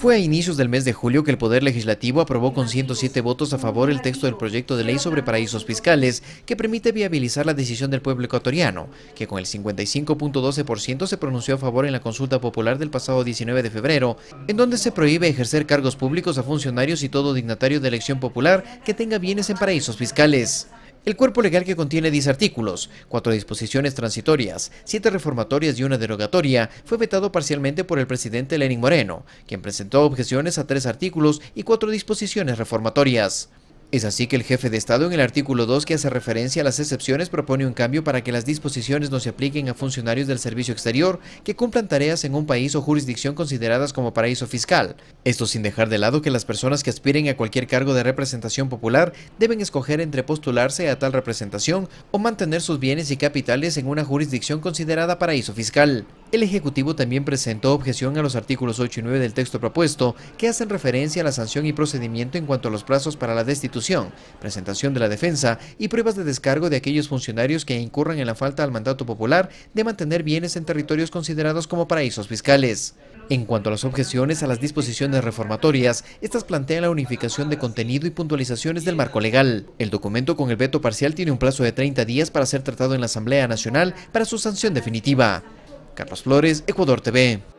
Fue a inicios del mes de julio que el Poder Legislativo aprobó con 107 votos a favor el texto del proyecto de ley sobre paraísos fiscales, que permite viabilizar la decisión del pueblo ecuatoriano, que con el 55.12% se pronunció a favor en la consulta popular del pasado 19 de febrero, en donde se prohíbe ejercer cargos públicos a funcionarios y todo dignatario de elección popular que tenga bienes en paraísos fiscales. El cuerpo legal que contiene 10 artículos, 4 disposiciones transitorias, 7 reformatorias y una derogatoria fue vetado parcialmente por el presidente Lenin Moreno, quien presentó objeciones a 3 artículos y 4 disposiciones reformatorias. Es así que el jefe de Estado en el artículo 2 que hace referencia a las excepciones propone un cambio para que las disposiciones no se apliquen a funcionarios del servicio exterior que cumplan tareas en un país o jurisdicción consideradas como paraíso fiscal. Esto sin dejar de lado que las personas que aspiren a cualquier cargo de representación popular deben escoger entre postularse a tal representación o mantener sus bienes y capitales en una jurisdicción considerada paraíso fiscal. El Ejecutivo también presentó objeción a los artículos 8 y 9 del texto propuesto, que hacen referencia a la sanción y procedimiento en cuanto a los plazos para la destitución, presentación de la defensa y pruebas de descargo de aquellos funcionarios que incurran en la falta al mandato popular de mantener bienes en territorios considerados como paraísos fiscales. En cuanto a las objeciones a las disposiciones reformatorias, estas plantean la unificación de contenido y puntualizaciones del marco legal. El documento con el veto parcial tiene un plazo de 30 días para ser tratado en la Asamblea Nacional para su sanción definitiva. Carlos Flores, Ecuador TV.